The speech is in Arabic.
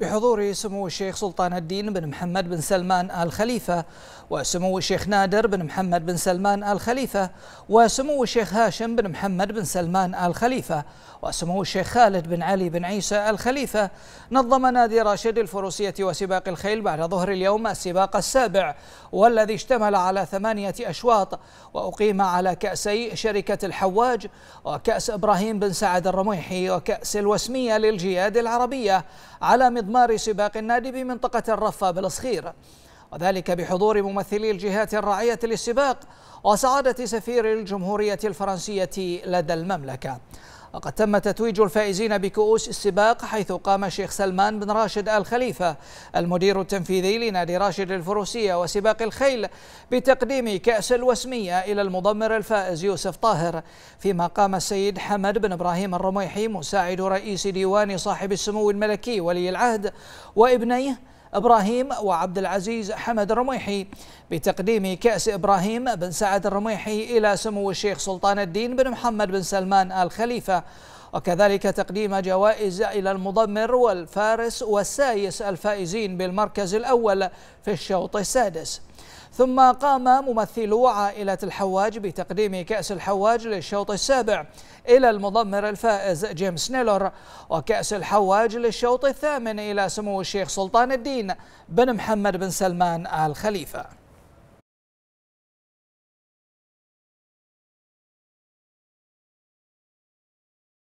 بحضور سمو الشيخ سلطان الدين بن محمد بن سلمان آل خليفة وسمو الشيخ نادر بن محمد بن سلمان آل خليفة وسمو الشيخ هاشم بن محمد بن سلمان آل خليفة وسمو الشيخ خالد بن علي بن عيسى آل خليفة نظم نادي راشد الفروسية وسباق الخيل بعد ظهر اليوم السباق السابع والذي اشتمل على ثمانية أشواط وأقيم على كأسي شركة الحواج وكأس إبراهيم بن سعد الرميحي وكأس الوسمية للجياد العربية على مضمار استثمار سباق النادي بمنطقة الرفة بالصخير وذلك بحضور ممثلي الجهات الراعية للسباق وسعادة سفير الجمهورية الفرنسية لدى المملكة وقد تم تتويج الفائزين بكؤوس السباق حيث قام الشيخ سلمان بن راشد آل خليفة المدير التنفيذي لنادي راشد الفروسية وسباق الخيل بتقديم كأس الوسمية إلى المضمر الفائز يوسف طاهر فيما قام السيد حمد بن إبراهيم الرميحي مساعد رئيس ديوان صاحب السمو الملكي ولي العهد وابنيه إبراهيم وعبد العزيز حمد الرميحي بتقديم كأس إبراهيم بن سعد الرميحي إلى سمو الشيخ سلطان الدين بن محمد بن سلمان آل خليفة وكذلك تقديم جوائز إلى المضمر والفارس والسايس الفائزين بالمركز الأول في الشوط السادس ثم قام ممثلو عائلة الحواج بتقديم كأس الحواج للشوط السابع إلى المضمر الفائز جيمس نيلور وكأس الحواج للشوط الثامن إلى سمو الشيخ سلطان الدين بن محمد بن سلمان آل خليفة